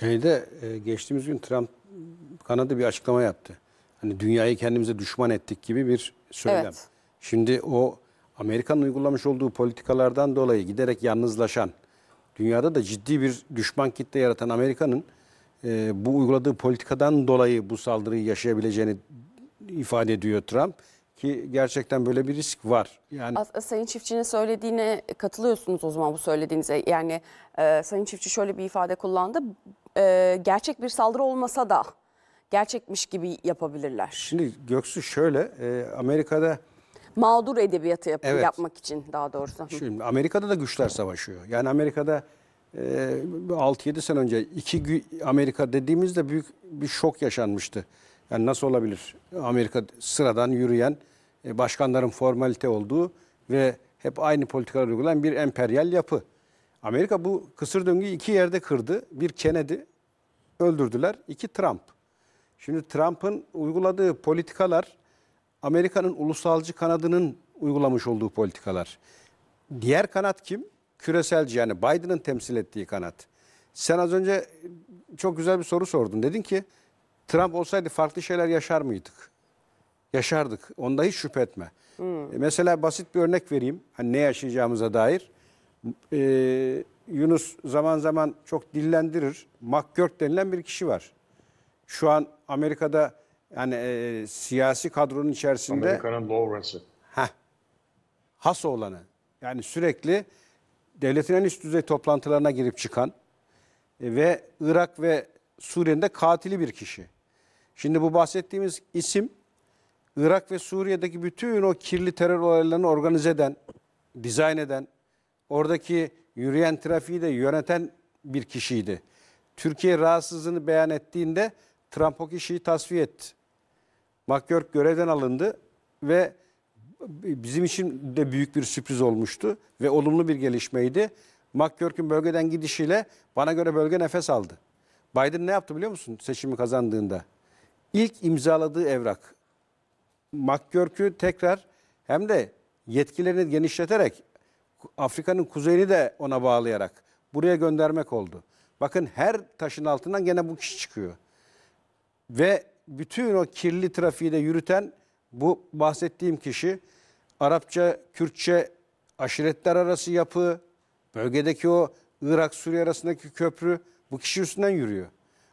Şeyde geçtiğimiz gün Trump Kanada bir açıklama yaptı. Hani dünyayı kendimize düşman ettik gibi bir söylem. Evet. Şimdi o Amerika'nın uygulamış olduğu politikalardan dolayı giderek yalnızlaşan, dünyada da ciddi bir düşman kitle yaratan Amerika'nın e, bu uyguladığı politikadan dolayı bu saldırıyı yaşayabileceğini ifade ediyor Trump ki gerçekten böyle bir risk var. Yani As Sayın Çiftçi'nin söylediğine katılıyorsunuz o zaman bu söylediğinize. Yani e, Sayın Çiftçi şöyle bir ifade kullandı e, gerçek bir saldırı olmasa da gerçekmiş gibi yapabilirler. Şimdi Göksu şöyle e, Amerika'da mağdur edebiyatı yap Evet. yapmak için daha doğrusu. Şimdi Amerika'da da güçler savaşıyor. Yani Amerika'da e, 6-7 sene önce iki gü- Amerika dediğimizde büyük bir şok yaşanmıştı. Yani nasıl olabilir? Amerika sıradan yürüyen e, başkanların formalite olduğu ve hep aynı politikalar uygulayan bir emperyal yapı. Amerika bu kısır döngüyü iki yerde kırdı. Bir Kennedy öldürdüler. iki Trump. Şimdi Trump'ın uyguladığı politikalar Amerika'nın ulusalcı kanadının uygulamış olduğu politikalar. Diğer kanat kim? Küreselci yani Biden'ın temsil ettiği kanat. Sen az önce çok güzel bir soru sordun. Dedin ki Trump olsaydı farklı şeyler yaşar mıydık? Yaşardık. Onda hiç şüphe etme. Hmm. E, mesela basit bir örnek vereyim. Hani ne yaşayacağımıza dair e, Yunus zaman zaman çok dillendirir. McGurk denilen bir kişi var. Şu an Amerika'da yani e, siyasi kadronun içerisinde Amerika'nın Lawrence'ı. Heh, has olanı. Yani sürekli devletin en üst düzey toplantılarına girip çıkan e, ve Irak ve Suriye'nin de katili bir kişi. Şimdi bu bahsettiğimiz isim Irak ve Suriye'deki bütün o kirli terör olaylarını organize eden, dizayn eden, Oradaki yürüyen trafiği de yöneten bir kişiydi. Türkiye rahatsızlığını beyan ettiğinde Trump o kişiyi tasfiye etti. McGurk görevden alındı ve bizim için de büyük bir sürpriz olmuştu ve olumlu bir gelişmeydi. McGurk'ün bölgeden gidişiyle bana göre bölge nefes aldı. Biden ne yaptı biliyor musun seçimi kazandığında? İlk imzaladığı evrak. McGurk'ü tekrar hem de yetkilerini genişleterek Afrika'nın kuzeyini de ona bağlayarak buraya göndermek oldu. Bakın her taşın altından gene bu kişi çıkıyor. Ve bütün o kirli trafiği de yürüten bu bahsettiğim kişi Arapça, Kürtçe, aşiretler arası yapı, bölgedeki o Irak-Suriye arasındaki köprü bu kişi üstünden yürüyor.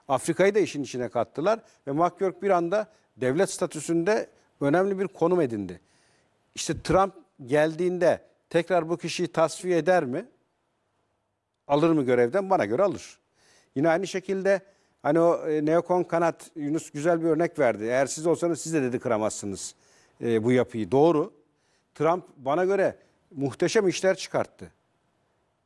Afrika'yı da işin içine kattılar ve McGurk bir anda devlet statüsünde önemli bir konum edindi. İşte Trump geldiğinde tekrar bu kişiyi tasfiye eder mi? Alır mı görevden? Bana göre alır. Yine aynı şekilde hani o e, neokon kanat Yunus güzel bir örnek verdi. Eğer siz olsanız siz de dedi kıramazsınız e, bu yapıyı. Doğru. Trump bana göre muhteşem işler çıkarttı.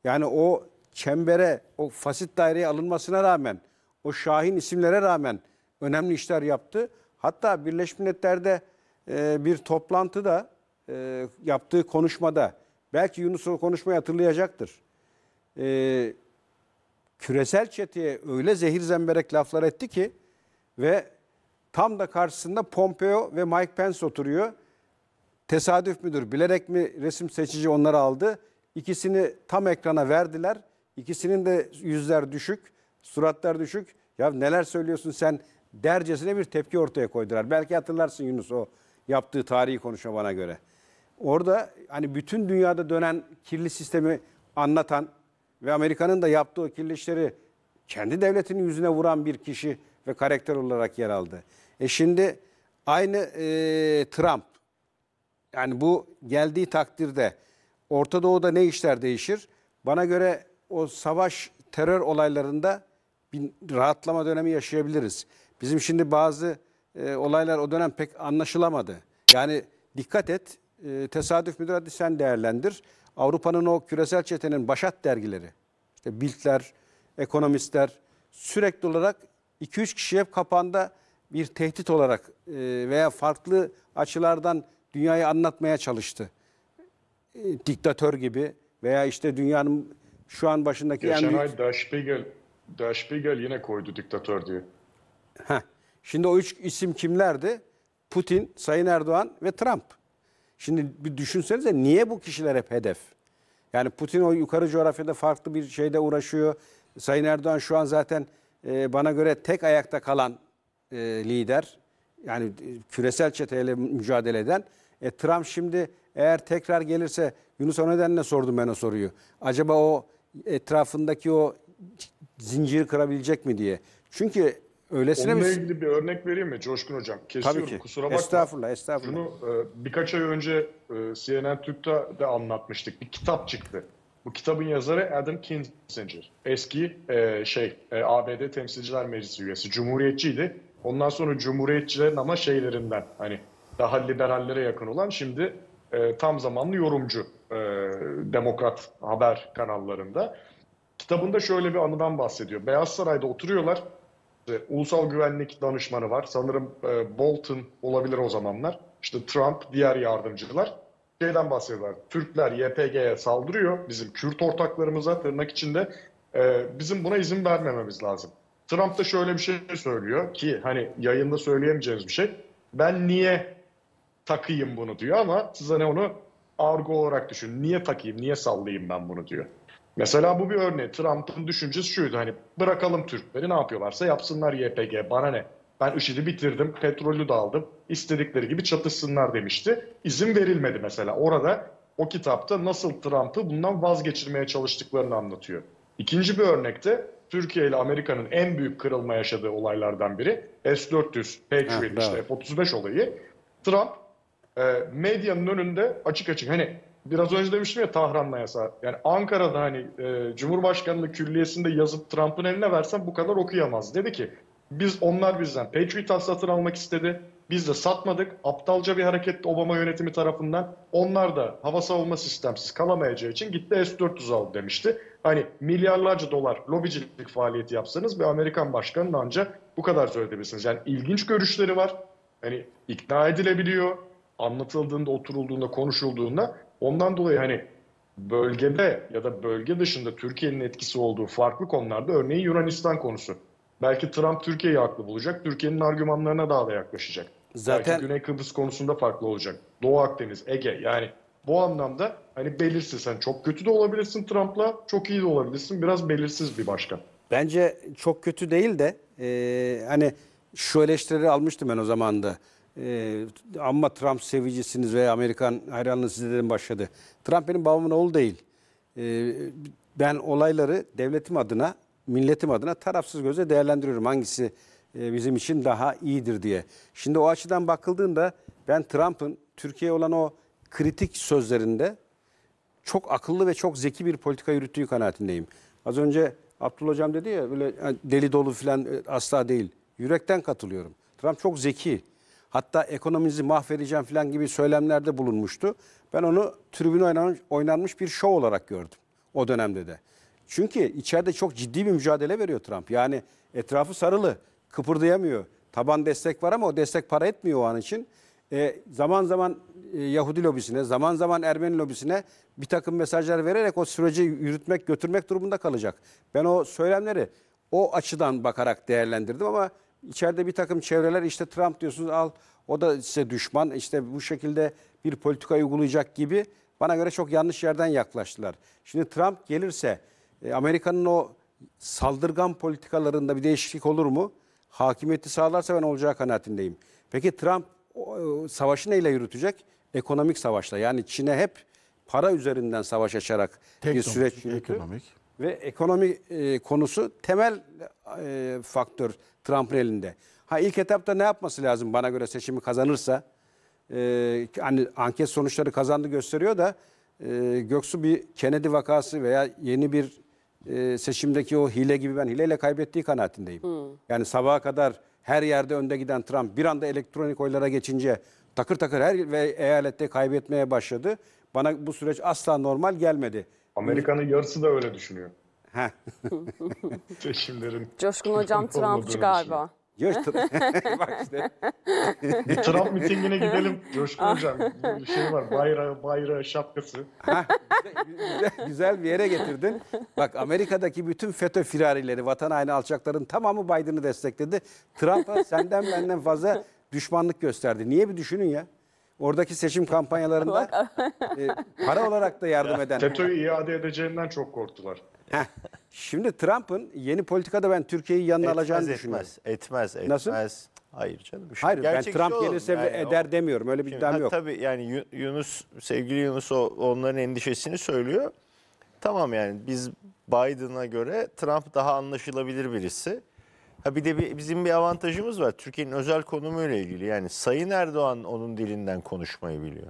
Yani o çembere, o fasit daireye alınmasına rağmen, o şahin isimlere rağmen önemli işler yaptı. Hatta Birleşmiş Milletler'de e, bir toplantıda e, yaptığı konuşmada Belki Yunus o konuşmayı hatırlayacaktır. Ee, küresel çeteye öyle zehir zemberek laflar etti ki ve tam da karşısında Pompeo ve Mike Pence oturuyor. Tesadüf müdür? Bilerek mi resim seçici onları aldı? İkisini tam ekrana verdiler. İkisinin de yüzler düşük, suratlar düşük. Ya neler söylüyorsun sen dercesine bir tepki ortaya koydular. Belki hatırlarsın Yunus o yaptığı tarihi konuşma bana göre. Orada hani bütün dünyada dönen kirli sistemi anlatan ve Amerika'nın da yaptığı kirli işleri kendi devletinin yüzüne vuran bir kişi ve karakter olarak yer aldı. E şimdi aynı e, Trump yani bu geldiği takdirde Orta Doğu'da ne işler değişir? Bana göre o savaş terör olaylarında bir rahatlama dönemi yaşayabiliriz. Bizim şimdi bazı e, olaylar o dönem pek anlaşılamadı. Yani dikkat et e, tesadüf müdür hadi sen değerlendir. Avrupa'nın o küresel çetenin başat dergileri, işte Bild'ler, ekonomistler sürekli olarak 2-3 kişi hep kapağında bir tehdit olarak e, veya farklı açılardan dünyayı anlatmaya çalıştı. E, diktatör gibi veya işte dünyanın şu an başındaki Geçen en büyük... ay Der Spiegel, Der Spiegel yine koydu diktatör diye. Heh. Şimdi o üç isim kimlerdi? Putin, Sayın Erdoğan ve Trump. Şimdi bir düşünsenize niye bu kişiler hep hedef? Yani Putin o yukarı coğrafyada farklı bir şeyde uğraşıyor. Sayın Erdoğan şu an zaten e, bana göre tek ayakta kalan e, lider. Yani e, küresel çeteyle mücadele eden. E, Trump şimdi eğer tekrar gelirse Yunus o nedenle sordum ben o soruyu. Acaba o etrafındaki o zinciri kırabilecek mi diye. Çünkü Öylesine Onunla ilgili bir örnek vereyim mi Coşkun Hocam? Kesiyorum Tabii ki. kusura bakma. Estağfurlah, estağfurlah. Bunu e, birkaç ay önce e, CNN Türk'te de anlatmıştık. Bir kitap çıktı. Bu kitabın yazarı Adam Kinzinger. Eski e, şey e, ABD Temsilciler Meclisi üyesi. Cumhuriyetçiydi. Ondan sonra Cumhuriyetçilerin ama şeylerinden hani daha liberallere yakın olan şimdi e, tam zamanlı yorumcu e, demokrat haber kanallarında. Kitabında şöyle bir anıdan bahsediyor. Beyaz Saray'da oturuyorlar işte ulusal güvenlik danışmanı var. Sanırım e, Bolton olabilir o zamanlar. İşte Trump, diğer yardımcılar şeyden bahsediyorlar. Türkler YPG'ye saldırıyor. Bizim Kürt ortaklarımıza tırnak içinde e, bizim buna izin vermememiz lazım. Trump da şöyle bir şey söylüyor ki hani yayında söyleyemeyeceğimiz bir şey. Ben niye takayım bunu diyor ama size ne hani onu argo olarak düşün. Niye takayım, niye sallayayım ben bunu diyor. Mesela bu bir örnek Trump'ın düşüncesi şuydu hani bırakalım Türkleri ne yapıyorlarsa yapsınlar YPG bana ne. Ben IŞİD'i bitirdim, petrolü de aldım, istedikleri gibi çatışsınlar demişti. İzin verilmedi mesela. Orada o kitapta nasıl Trump'ı bundan vazgeçirmeye çalıştıklarını anlatıyor. İkinci bir örnekte Türkiye ile Amerika'nın en büyük kırılma yaşadığı olaylardan biri S-400 Patriot işte F-35 olayı. Trump e, medyanın önünde açık açık hani biraz önce demiştim ya Tahran'la yasa. Yani Ankara'da hani e, Cumhurbaşkanlığı külliyesinde yazıp Trump'ın eline versen bu kadar okuyamaz. Dedi ki biz onlar bizden Patriot satın almak istedi. Biz de satmadık. Aptalca bir hareketti Obama yönetimi tarafından. Onlar da hava savunma sistemsiz kalamayacağı için gitti S-400 aldı demişti. Hani milyarlarca dolar lobicilik faaliyeti yapsanız bir Amerikan başkanının ancak bu kadar söyleyebilirsiniz. Yani ilginç görüşleri var. Hani ikna edilebiliyor. Anlatıldığında, oturulduğunda, konuşulduğunda Ondan dolayı hani bölgede ya da bölge dışında Türkiye'nin etkisi olduğu farklı konularda örneğin Yunanistan konusu. Belki Trump Türkiye'yi haklı bulacak, Türkiye'nin argümanlarına daha da yaklaşacak. Zaten Belki Güney Kıbrıs konusunda farklı olacak. Doğu Akdeniz, Ege yani bu anlamda hani belirsiz. Sen hani çok kötü de olabilirsin Trump'la, çok iyi de olabilirsin. Biraz belirsiz bir başkan. Bence çok kötü değil de e, hani şu eleştirileri almıştım ben o zaman da e, ama Trump sevicisiniz veya Amerikan hayranlığı sizden başladı. Trump benim babamın oğlu değil. E, ben olayları devletim adına, milletim adına tarafsız göze değerlendiriyorum. Hangisi e, bizim için daha iyidir diye. Şimdi o açıdan bakıldığında ben Trump'ın Türkiye olan o kritik sözlerinde çok akıllı ve çok zeki bir politika yürüttüğü kanaatindeyim. Az önce Abdullah Hocam dedi ya böyle deli dolu falan e, asla değil. Yürekten katılıyorum. Trump çok zeki. Hatta ekonomimizi mahvedeceğim falan gibi söylemlerde bulunmuştu. Ben onu tribün oynanmış, oynanmış bir şov olarak gördüm o dönemde de. Çünkü içeride çok ciddi bir mücadele veriyor Trump. Yani etrafı sarılı, kıpırdayamıyor. Taban destek var ama o destek para etmiyor o an için. E, zaman zaman e, Yahudi lobisine, zaman zaman Ermeni lobisine bir takım mesajlar vererek o süreci yürütmek, götürmek durumunda kalacak. Ben o söylemleri o açıdan bakarak değerlendirdim ama İçeride bir takım çevreler işte Trump diyorsunuz al o da size düşman işte bu şekilde bir politika uygulayacak gibi bana göre çok yanlış yerden yaklaştılar. Şimdi Trump gelirse e, Amerika'nın o saldırgan politikalarında bir değişiklik olur mu? Hakimiyeti sağlarsa ben olacağı kanaatindeyim. Peki Trump e, savaşı neyle yürütecek? Ekonomik savaşla yani Çin'e hep para üzerinden savaş açarak Tek bir süreç yürütü. Ekonomik. Ve ekonomi e, konusu temel e, faktör Trump'ın elinde. Ha ilk etapta ne yapması lazım bana göre seçimi kazanırsa? Ee, hani anket sonuçları kazandı gösteriyor da e, Göksu bir Kennedy vakası veya yeni bir e, seçimdeki o hile gibi ben hileyle kaybettiği kanaatindeyim. Hmm. Yani sabaha kadar her yerde önde giden Trump bir anda elektronik oylara geçince takır takır her ve eyalette kaybetmeye başladı. Bana bu süreç asla normal gelmedi. Amerika'nın yarısı da öyle düşünüyor. Heh. Seçimlerin Coşkun Hocam Trumpçı galiba. Coşkun. Bak işte. Trump mitingine gidelim Coşkun Hocam. Bir şey var bayrağı, bayrağı, şapkası. Hah, güzel, güzel bir yere getirdin. Bak Amerika'daki bütün FETÖ firarileri, vatan haini alçakların tamamı Biden'ı destekledi. Trump'a senden benden fazla düşmanlık gösterdi. Niye bir düşünün ya? Oradaki seçim kampanyalarında e, para olarak da yardım eden. FETÖ'yü iade edeceğinden çok korktular. Şimdi Trump'ın yeni politikada ben Türkiye'yi yanına etmez, alacağını etmez, düşünüyorum. Etmez, etmez. Nasıl? Hayır canım. Şimdi Hayır ben Trump şey gelirse yani eder o, demiyorum. Öyle bir iddiam yok. Tabii yani Yunus, sevgili Yunus o, onların endişesini söylüyor. Tamam yani biz Biden'a göre Trump daha anlaşılabilir birisi. Ha bir de bir, bizim bir avantajımız var. Türkiye'nin özel konumuyla ilgili. Yani Sayın Erdoğan onun dilinden konuşmayı biliyor.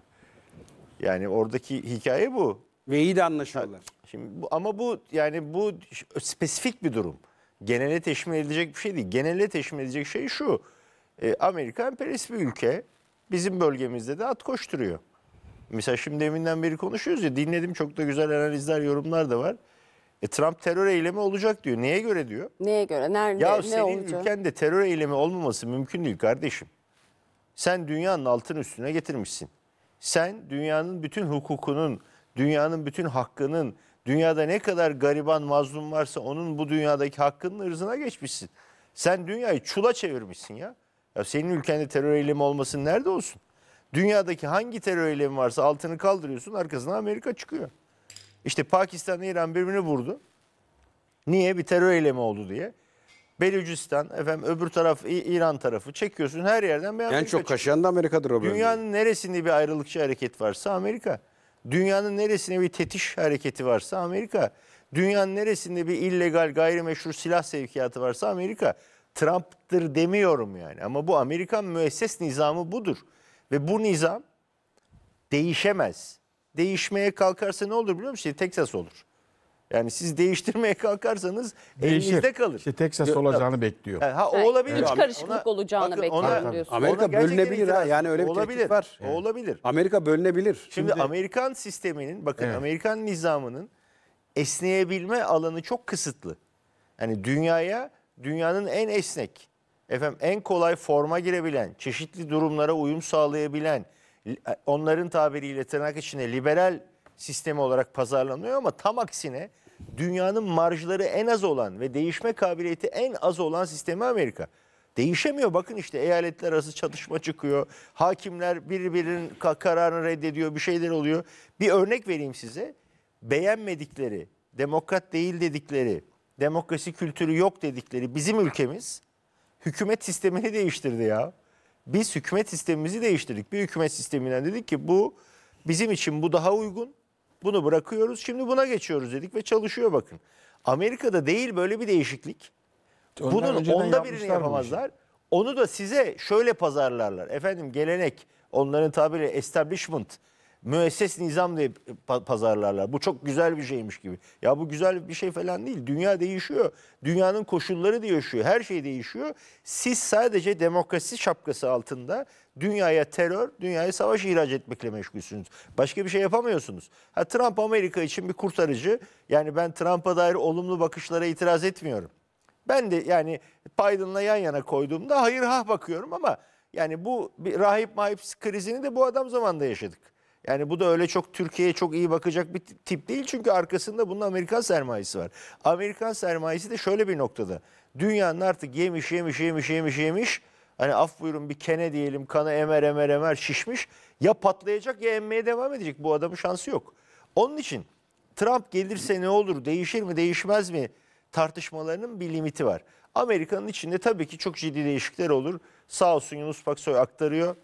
Yani oradaki hikaye bu. Ve iyi de anlaşıyorlar. Şimdi bu, ama bu yani bu spesifik bir durum. Genele teşmil edilecek bir şey değil. Genele teşmil edilecek şey şu. E, Amerika emperyalist bir ülke. Bizim bölgemizde de at koşturuyor. Mesela şimdi deminden beri konuşuyoruz ya dinledim çok da güzel analizler, yorumlar da var. E, Trump terör eylemi olacak diyor. Neye göre diyor? Neye göre? Nerede? Ya ne senin olacak? ülkende terör eylemi olmaması mümkün değil kardeşim. Sen dünyanın altın üstüne getirmişsin. Sen dünyanın bütün hukukunun dünyanın bütün hakkının, dünyada ne kadar gariban mazlum varsa onun bu dünyadaki hakkının ırzına geçmişsin. Sen dünyayı çula çevirmişsin ya. Ya senin ülkende terör eylemi olmasın nerede olsun? Dünyadaki hangi terör eylemi varsa altını kaldırıyorsun arkasına Amerika çıkıyor. İşte Pakistan İran birbirini vurdu. Niye? Bir terör eylemi oldu diye. Belucistan, efendim öbür taraf İran tarafı çekiyorsun her yerden bir En çok çıkıyor. kaşıyan da Amerika'dır o bölümde. Dünyanın neresinde bir ayrılıkçı hareket varsa Amerika dünyanın neresinde bir tetiş hareketi varsa Amerika, dünyanın neresinde bir illegal gayrimeşru silah sevkiyatı varsa Amerika, Trump'tır demiyorum yani. Ama bu Amerikan müesses nizamı budur. Ve bu nizam değişemez. Değişmeye kalkarsa ne olur biliyor musun? Texas olur. Yani siz değiştirmeye kalkarsanız Değişir. elinizde kalır. İşte Texas olacağını bekliyor. Ha, o olabilir. İç karışıklık olacağını bekliyorum diyorsun. Amerika Ona bölünebilir ha. Yani öyle bir olabilir. var. O olabilir. Amerika bölünebilir. Şimdi, Amerikan sisteminin bakın Evet. Amerikan nizamının esneyebilme alanı çok kısıtlı. Yani dünyaya dünyanın en esnek, efendim en kolay forma girebilen, çeşitli durumlara uyum sağlayabilen, onların tabiriyle tırnak içinde liberal sistemi olarak pazarlanıyor ama tam aksine dünyanın marjları en az olan ve değişme kabiliyeti en az olan sistemi Amerika. Değişemiyor bakın işte eyaletler arası çatışma çıkıyor. Hakimler birbirinin kararını reddediyor bir şeyler oluyor. Bir örnek vereyim size. Beğenmedikleri, demokrat değil dedikleri, demokrasi kültürü yok dedikleri bizim ülkemiz hükümet sistemini değiştirdi ya. Biz hükümet sistemimizi değiştirdik. Bir hükümet sisteminden dedik ki bu bizim için bu daha uygun. Bunu bırakıyoruz. Şimdi buna geçiyoruz dedik ve çalışıyor bakın. Amerika'da değil böyle bir değişiklik. Onlar Bunun onda birini yapamazlar. Onu da size şöyle pazarlarlar. Efendim gelenek, onların tabiri establishment, müesses nizam diye pazarlarlar. Bu çok güzel bir şeymiş gibi. Ya bu güzel bir şey falan değil. Dünya değişiyor. Dünyanın koşulları değişiyor. Her şey değişiyor. Siz sadece demokrasi şapkası altında dünyaya terör, dünyaya savaş ihraç etmekle meşgulsünüz. Başka bir şey yapamıyorsunuz. Ha Trump Amerika için bir kurtarıcı. Yani ben Trump'a dair olumlu bakışlara itiraz etmiyorum. Ben de yani Biden'la yan yana koyduğumda hayır ha bakıyorum ama yani bu bir rahip mahip krizini de bu adam zamanında yaşadık. Yani bu da öyle çok Türkiye'ye çok iyi bakacak bir tip değil. Çünkü arkasında bunun Amerikan sermayesi var. Amerikan sermayesi de şöyle bir noktada. Dünyanın artık yemiş yemiş yemiş yemiş yemiş Hani af buyurun bir kene diyelim kanı emer emer emer şişmiş. Ya patlayacak ya emmeye devam edecek. Bu adamın şansı yok. Onun için Trump gelirse ne olur değişir mi değişmez mi tartışmalarının bir limiti var. Amerika'nın içinde tabii ki çok ciddi değişiklikler olur. Sağ olsun Yunus Paksoy aktarıyor.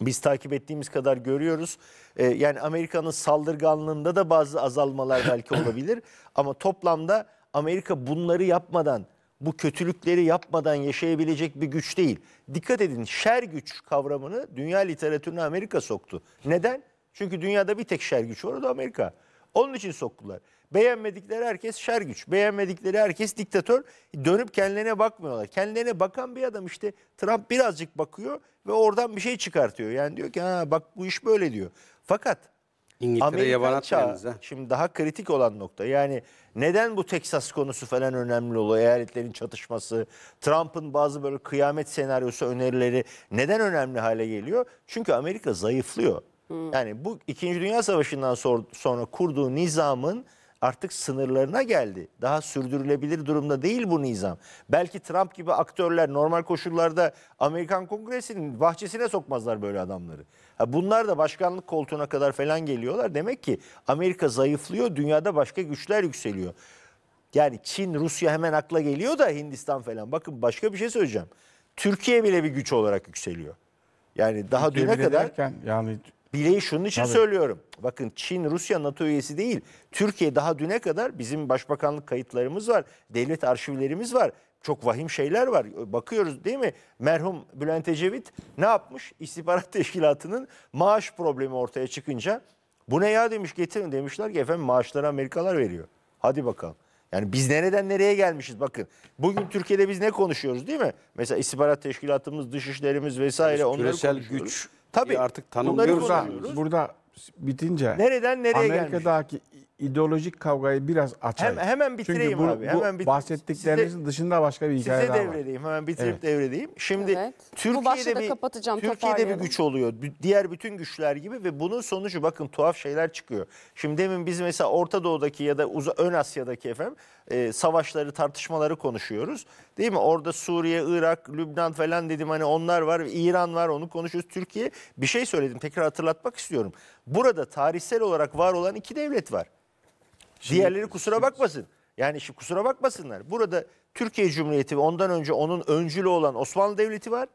Biz takip ettiğimiz kadar görüyoruz. Ee, yani Amerika'nın saldırganlığında da bazı azalmalar belki olabilir. Ama toplamda Amerika bunları yapmadan bu kötülükleri yapmadan yaşayabilecek bir güç değil. Dikkat edin şer güç kavramını dünya literatürüne Amerika soktu. Neden? Çünkü dünyada bir tek şer güç var o da Amerika. Onun için soktular. Beğenmedikleri herkes şer güç. Beğenmedikleri herkes diktatör. Dönüp kendilerine bakmıyorlar. Kendilerine bakan bir adam işte Trump birazcık bakıyor ve oradan bir şey çıkartıyor. Yani diyor ki ha bak bu iş böyle diyor. Fakat İngiltere yaban şimdi daha kritik olan nokta yani neden bu Texas konusu falan önemli oluyor eyaletlerin çatışması Trump'ın bazı böyle kıyamet senaryosu önerileri neden önemli hale geliyor çünkü Amerika zayıflıyor hmm. yani bu 2. Dünya Savaşı'ndan sonra kurduğu nizamın artık sınırlarına geldi. Daha sürdürülebilir durumda değil bu nizam. Belki Trump gibi aktörler normal koşullarda Amerikan Kongresi'nin bahçesine sokmazlar böyle adamları. Bunlar da başkanlık koltuğuna kadar falan geliyorlar. Demek ki Amerika zayıflıyor, dünyada başka güçler yükseliyor. Yani Çin, Rusya hemen akla geliyor da Hindistan falan. Bakın başka bir şey söyleyeceğim. Türkiye bile bir güç olarak yükseliyor. Yani daha Türkiye düne kadar derken, yani bileyi şunun için Tabii. söylüyorum. Bakın Çin, Rusya NATO üyesi değil. Türkiye daha düne kadar bizim başbakanlık kayıtlarımız var, devlet arşivlerimiz var çok vahim şeyler var. Bakıyoruz değil mi? Merhum Bülent Ecevit ne yapmış? İstihbarat Teşkilatı'nın maaş problemi ortaya çıkınca bu ne ya demiş getirin demişler ki efendim maaşları Amerikalar veriyor. Hadi bakalım. Yani biz nereden nereye gelmişiz bakın. Bugün Türkiye'de biz ne konuşuyoruz değil mi? Mesela istihbarat teşkilatımız, dışişlerimiz vesaire yani onları küresel güç Tabii. Artık tanımlıyoruz. Burada, burada bitince nereden nereye Amerika'daki gelmiş? ideolojik kavgayı biraz açayım. Hem, hemen bitireyim Çünkü bu, abi. Hemen bitireyim. bahsettiklerinizin size, dışında başka bir hikaye size daha var. devredeyim. Hemen bitirip evet. devredeyim. Şimdi evet. Türkiye'de bir Türkiye'de bir güç oluyor. Diğer bütün güçler gibi ve bunun sonucu bakın tuhaf şeyler çıkıyor. Şimdi demin biz mesela Orta Doğu'daki ya da Ön Asya'daki efendim e, savaşları, tartışmaları konuşuyoruz. Değil mi? Orada Suriye, Irak, Lübnan falan dedim hani onlar var, İran var onu konuşuyoruz. Türkiye bir şey söyledim tekrar hatırlatmak istiyorum. Burada tarihsel olarak var olan iki devlet var. Diğerleri kusura bakmasın. Yani şimdi kusura bakmasınlar. Burada Türkiye Cumhuriyeti ve ondan önce onun öncülü olan Osmanlı Devleti var.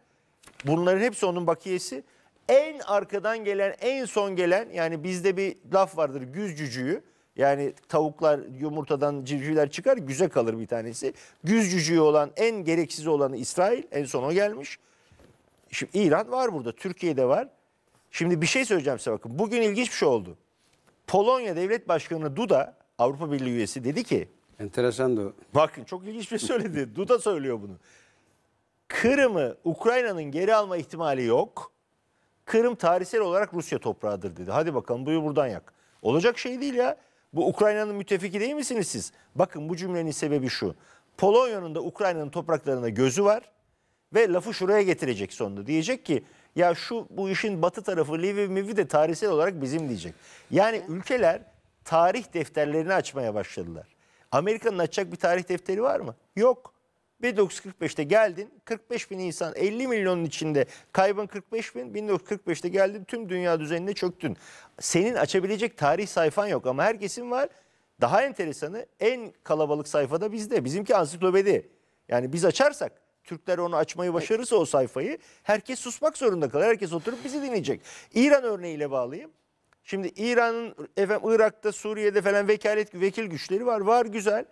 Bunların hepsi onun bakiyesi. En arkadan gelen, en son gelen yani bizde bir laf vardır güz cücüğü. Yani tavuklar yumurtadan civcivler çıkar güze kalır bir tanesi. Güz cücüğü olan en gereksiz olanı İsrail. En son o gelmiş. Şimdi İran var burada. Türkiye'de var. Şimdi bir şey söyleyeceğim size bakın. Bugün ilginç bir şey oldu. Polonya Devlet Başkanı Duda Avrupa Birliği üyesi dedi ki Enteresan da bakın çok ilginç bir şey söyledi. Duda söylüyor bunu. Kırım'ı Ukrayna'nın geri alma ihtimali yok. Kırım tarihsel olarak Rusya toprağıdır dedi. Hadi bakalım buyu buradan yak. Olacak şey değil ya. Bu Ukrayna'nın müttefiki değil misiniz siz? Bakın bu cümlenin sebebi şu. Polonya'nın da Ukrayna'nın topraklarına gözü var ve lafı şuraya getirecek sonunda. Diyecek ki ya şu bu işin batı tarafı Lviv Mivi de tarihsel olarak bizim diyecek. Yani ülkeler tarih defterlerini açmaya başladılar. Amerika'nın açacak bir tarih defteri var mı? Yok. 1945'te geldin 45 bin insan 50 milyonun içinde kaybın 45 bin 1945'te geldin tüm dünya düzenine çöktün. Senin açabilecek tarih sayfan yok ama herkesin var. Daha enteresanı en kalabalık sayfada bizde bizimki ansiklopedi. Yani biz açarsak Türkler onu açmayı başarırsa o sayfayı herkes susmak zorunda kalır. Herkes oturup bizi dinleyecek. İran örneğiyle bağlayayım. Şimdi İran'ın efendim Irak'ta, Suriye'de falan vekalet vekil güçleri var. Var güzel.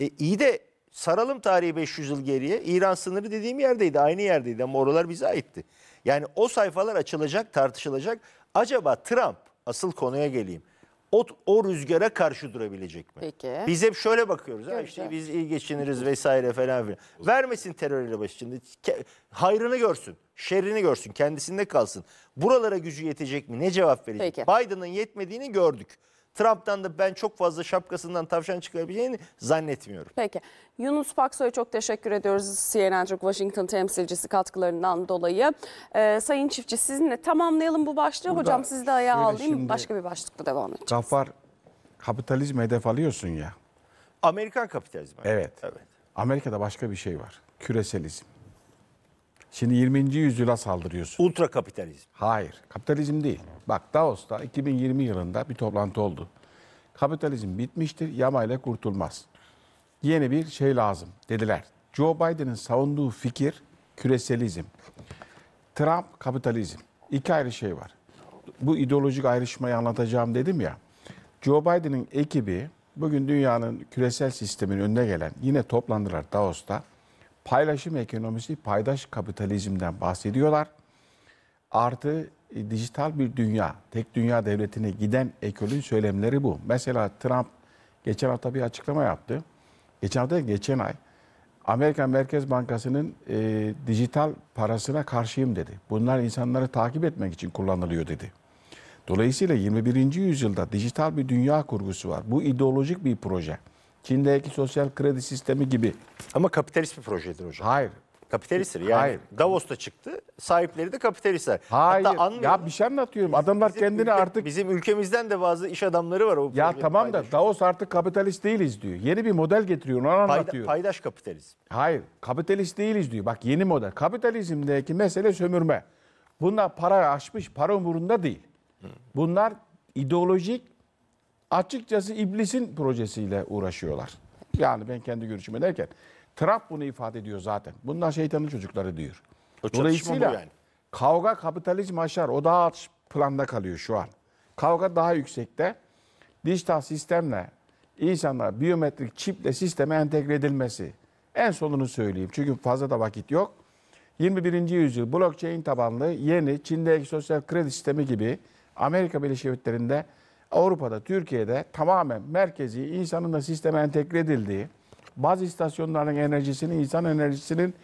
E, iyi de saralım tarihi 500 yıl geriye. İran sınırı dediğim yerdeydi, aynı yerdeydi ama oralar bize aitti. Yani o sayfalar açılacak, tartışılacak. Acaba Trump, asıl konuya geleyim. O, o rüzgara karşı durabilecek mi? Peki. Biz hep şöyle bakıyoruz. Ha, işte biz iyi geçiniriz vesaire falan filan. Vermesin terörle baş içinde. Hayrını görsün şerrini görsün, kendisinde kalsın. Buralara gücü yetecek mi? Ne cevap verecek? Peki. Biden'ın yetmediğini gördük. Trump'tan da ben çok fazla şapkasından tavşan çıkarabileceğini zannetmiyorum. Peki. Yunus Paksoy'a çok teşekkür ediyoruz CNN Türk Washington temsilcisi katkılarından dolayı. Ee, Sayın Çiftçi sizinle tamamlayalım bu başlığı. Burada Hocam sizi de ayağa alayım. şimdi- Başka bir başlıkla devam edeceğiz. Gafar kapitalizm hedef alıyorsun ya. Amerikan kapitalizmi. Evet. Evet. Amerika'da başka bir şey var. Küreselizm. Şimdi 20. yüzyıla saldırıyorsun. Ultra kapitalizm. Hayır, kapitalizm değil. Bak Davos'ta 2020 yılında bir toplantı oldu. Kapitalizm bitmiştir, Yama ile kurtulmaz. Yeni bir şey lazım dediler. Joe Biden'ın savunduğu fikir küreselizm. Trump kapitalizm. İki ayrı şey var. Bu ideolojik ayrışmayı anlatacağım dedim ya. Joe Biden'ın ekibi bugün dünyanın küresel sistemin önüne gelen yine toplandılar Davos'ta paylaşım ekonomisi, paydaş kapitalizmden bahsediyorlar. Artı e, dijital bir dünya, tek dünya devletine giden ekolün söylemleri bu. Mesela Trump geçen hafta bir açıklama yaptı. Geçen hafta geçen ay Amerika Merkez Bankası'nın e, dijital parasına karşıyım dedi. Bunlar insanları takip etmek için kullanılıyor dedi. Dolayısıyla 21. yüzyılda dijital bir dünya kurgusu var. Bu ideolojik bir proje. Çin'deki sosyal kredi sistemi gibi. Ama kapitalist bir projedir hocam. Hayır. Kapitalisttir yani. Hayır. Davos'ta çıktı. Sahipleri de kapitalistler. Hayır. Hatta ya bir şey anlatıyorum. Bizim, Adamlar bizim kendini ülke, artık... Bizim ülkemizden de bazı iş adamları var. O ya tamam paydaş. da Davos artık kapitalist değiliz diyor. Yeni bir model getiriyor onu Payda, anlatıyor. Paydaş kapitalizm. Hayır. Kapitalist değiliz diyor. Bak yeni model. Kapitalizmdeki mesele sömürme. Bunlar para açmış para umurunda değil. Bunlar ideolojik açıkçası iblisin projesiyle uğraşıyorlar. Yani ben kendi görüşüme derken Trump bunu ifade ediyor zaten. Bunlar şeytanın çocukları diyor. O Dolayısıyla yani. kavga kapitalizm aşar. O daha alt planda kalıyor şu an. Kavga daha yüksekte. Dijital sistemle insanlar biyometrik çiple sisteme entegre edilmesi. En sonunu söyleyeyim. Çünkü fazla da vakit yok. 21. yüzyıl blockchain tabanlı yeni Çin'deki sosyal kredi sistemi gibi Amerika Birleşik Devletleri'nde Avrupa'da, Türkiye'de tamamen merkezi insanın da sisteme entegre edildiği, bazı istasyonların enerjisinin, insan enerjisinin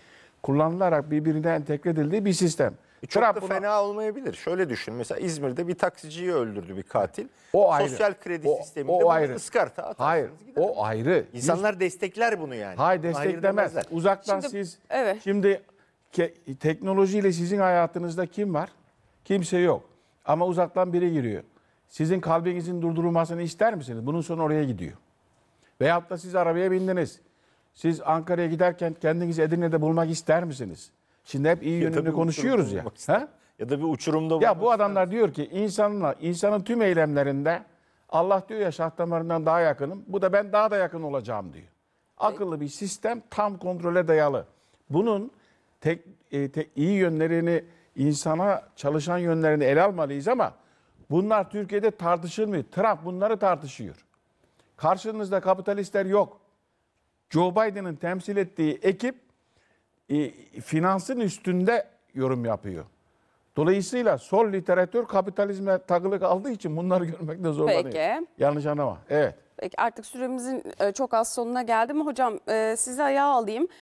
kullanılarak birbirine entegre edildiği bir sistem. E, çok Trump da fena olmayabilir. Şöyle düşün. Mesela İzmir'de bir taksiciyi öldürdü bir katil. O ayrı. Sosyal kredi o, sisteminde o ayrı. ıskarta atarsınız. Hayır. Gider. O ayrı. İnsanlar Biz... destekler bunu yani. Hayır desteklemez. Uzaktan şimdi, siz evet. şimdi ke, teknolojiyle sizin hayatınızda kim var? Kimse yok. Ama uzaktan biri giriyor sizin kalbinizin durdurulmasını ister misiniz? Bunun sonu oraya gidiyor. Veyahut da siz arabaya bindiniz. Siz Ankara'ya giderken kendinizi Edirne'de bulmak ister misiniz? Şimdi hep iyi yönünü konuşuyoruz ya. Ha? Ya da bir uçurumda Ya bu adamlar ister. diyor ki insanla, insanın tüm eylemlerinde Allah diyor ya şah damarından daha yakınım. Bu da ben daha da yakın olacağım diyor. Akıllı bir sistem tam kontrole dayalı. Bunun tek, e, tek iyi yönlerini insana çalışan yönlerini ele almalıyız ama Bunlar Türkiye'de tartışılmıyor. Trump bunları tartışıyor. Karşınızda kapitalistler yok. Joe Biden'ın temsil ettiği ekip e, finansın üstünde yorum yapıyor. Dolayısıyla sol literatür kapitalizme takılı kaldığı için bunları görmekte zorlanıyor. Peki. Yanlış anlama. Evet. Peki artık süremizin e, çok az sonuna geldi mi? Hocam e, sizi ayağa alayım.